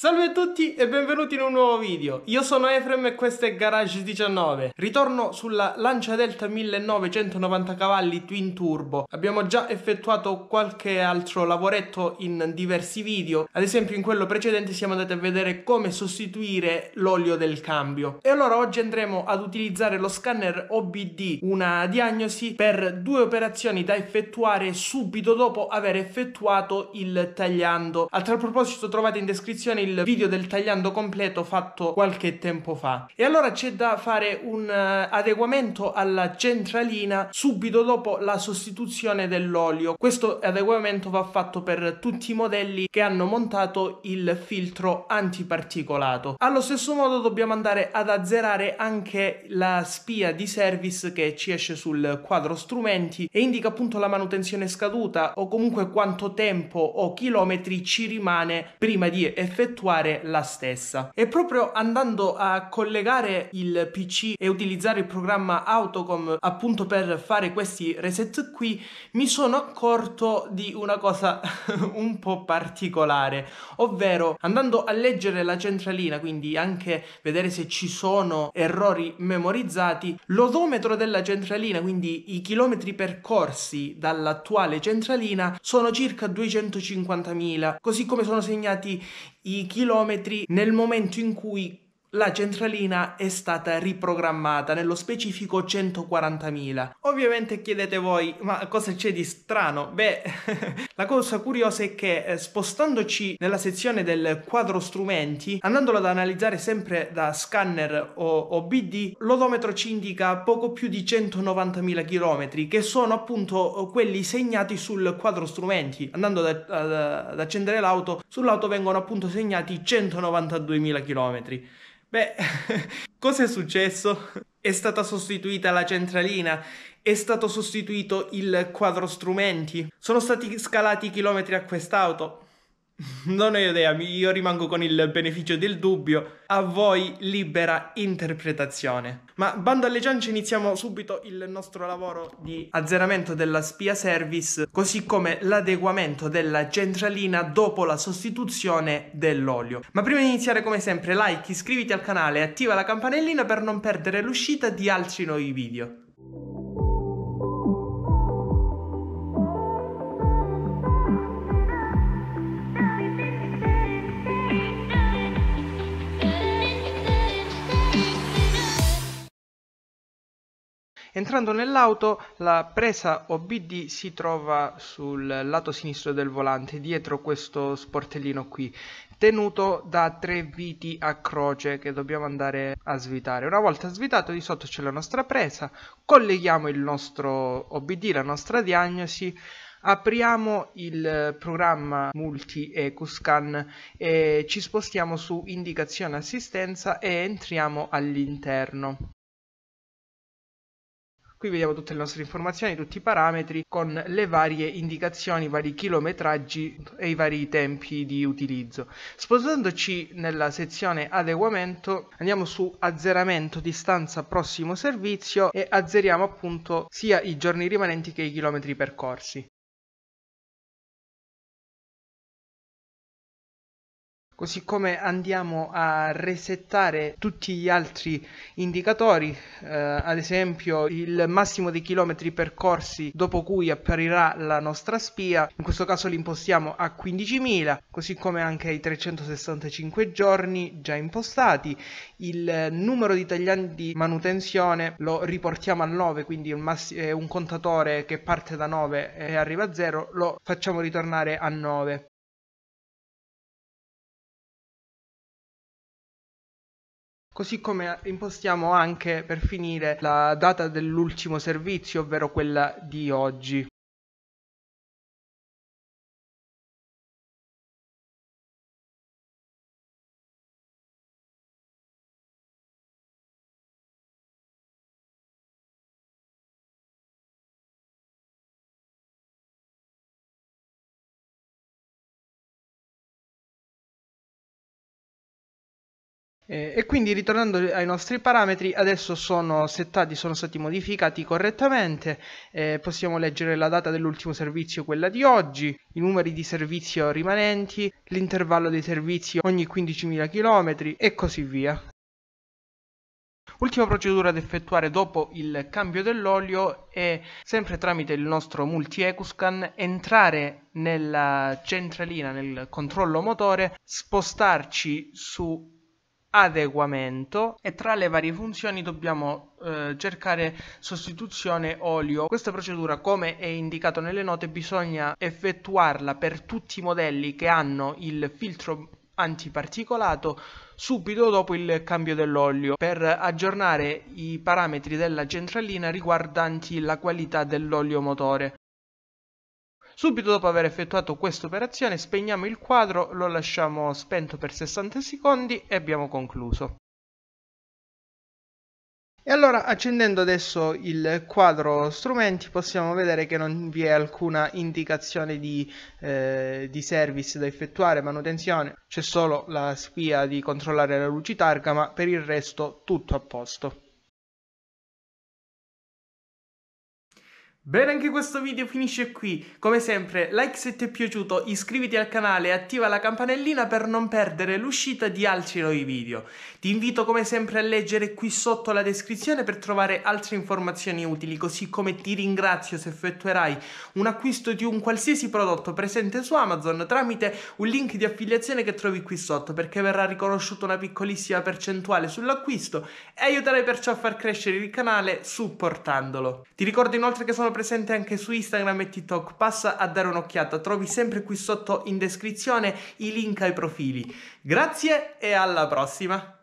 Salve a tutti e benvenuti in un nuovo video, io sono Efrem e questo è Garage 19 Ritorno sulla Lancia Delta 1990 cavalli Twin Turbo Abbiamo già effettuato qualche altro lavoretto in diversi video Ad esempio in quello precedente siamo andati a vedere come sostituire l'olio del cambio E allora oggi andremo ad utilizzare lo scanner OBD Una diagnosi per due operazioni da effettuare subito dopo aver effettuato il tagliando A tal proposito trovate in descrizione il il video del tagliando completo fatto qualche tempo fa. E allora c'è da fare un eh, adeguamento alla centralina subito dopo la sostituzione dell'olio. Questo adeguamento va fatto per tutti i modelli che hanno montato il filtro antiparticolato. Allo stesso modo dobbiamo andare ad azzerare anche la spia di service che ci esce sul quadro strumenti e indica appunto la manutenzione scaduta o comunque quanto tempo o chilometri ci rimane prima di effettuare effettuare la stessa. E proprio andando a collegare il PC e utilizzare il programma Autocom appunto per fare questi reset qui, mi sono accorto di una cosa un po' particolare, ovvero andando a leggere la centralina, quindi anche vedere se ci sono errori memorizzati, l'odometro della centralina, quindi i chilometri percorsi dall'attuale centralina, sono circa 250.000, così come sono segnati i chilometri nel momento in cui la centralina è stata riprogrammata, nello specifico 140.000. Ovviamente chiedete voi, ma cosa c'è di strano? Beh, la cosa curiosa è che eh, spostandoci nella sezione del quadro strumenti, andandolo ad analizzare sempre da scanner o OBD, l'odometro ci indica poco più di 190.000 km, che sono appunto eh, quelli segnati sul quadro strumenti. Andando ad, ad, ad accendere l'auto, sull'auto vengono appunto segnati 192.000 km. Beh, cosa è successo? È stata sostituita la centralina, è stato sostituito il quadro strumenti, sono stati scalati i chilometri a quest'auto. Non ho idea, io rimango con il beneficio del dubbio, a voi libera interpretazione. Ma bando alle giance iniziamo subito il nostro lavoro di azzeramento della spia service, così come l'adeguamento della centralina dopo la sostituzione dell'olio. Ma prima di iniziare, come sempre, like, iscriviti al canale e attiva la campanellina per non perdere l'uscita di altri nuovi video. Entrando nell'auto la presa OBD si trova sul lato sinistro del volante, dietro questo sportellino qui, tenuto da tre viti a croce che dobbiamo andare a svitare. Una volta svitato di sotto c'è la nostra presa, colleghiamo il nostro OBD, la nostra diagnosi, apriamo il programma multi EcuScan e ci spostiamo su indicazione assistenza e entriamo all'interno. Qui vediamo tutte le nostre informazioni, tutti i parametri con le varie indicazioni, i vari chilometraggi e i vari tempi di utilizzo. Spostandoci nella sezione adeguamento andiamo su azzeramento distanza prossimo servizio e azzeriamo appunto sia i giorni rimanenti che i chilometri percorsi. così come andiamo a resettare tutti gli altri indicatori eh, ad esempio il massimo dei chilometri percorsi dopo cui apparirà la nostra spia in questo caso li impostiamo a 15.000 così come anche i 365 giorni già impostati il numero di taglianti di manutenzione lo riportiamo a 9 quindi un, eh, un contatore che parte da 9 e arriva a 0 lo facciamo ritornare a 9 Così come impostiamo anche per finire la data dell'ultimo servizio, ovvero quella di oggi. Eh, e quindi ritornando ai nostri parametri, adesso sono settati, sono stati modificati correttamente, eh, possiamo leggere la data dell'ultimo servizio, quella di oggi, i numeri di servizio rimanenti, l'intervallo dei servizi ogni 15.000 km e così via. Ultima procedura da effettuare dopo il cambio dell'olio è sempre tramite il nostro multi-EcuScan entrare nella centralina, nel controllo motore, spostarci su adeguamento e tra le varie funzioni dobbiamo eh, cercare sostituzione olio questa procedura come è indicato nelle note bisogna effettuarla per tutti i modelli che hanno il filtro antiparticolato subito dopo il cambio dell'olio per aggiornare i parametri della centralina riguardanti la qualità dell'olio motore Subito dopo aver effettuato questa operazione spegniamo il quadro, lo lasciamo spento per 60 secondi e abbiamo concluso. E allora accendendo adesso il quadro strumenti possiamo vedere che non vi è alcuna indicazione di, eh, di service da effettuare, manutenzione, c'è solo la spia di controllare la luci targa ma per il resto tutto a posto. Bene, anche questo video finisce qui. Come sempre, like se ti è piaciuto, iscriviti al canale e attiva la campanellina per non perdere l'uscita di altri nuovi video. Ti invito come sempre a leggere qui sotto la descrizione per trovare altre informazioni utili, così come ti ringrazio se effettuerai un acquisto di un qualsiasi prodotto presente su Amazon tramite un link di affiliazione che trovi qui sotto, perché verrà riconosciuta una piccolissima percentuale sull'acquisto e aiuterai perciò a far crescere il canale supportandolo. Ti ricordo inoltre che sono presente anche su Instagram e TikTok. Passa a dare un'occhiata, trovi sempre qui sotto in descrizione i link ai profili. Grazie e alla prossima!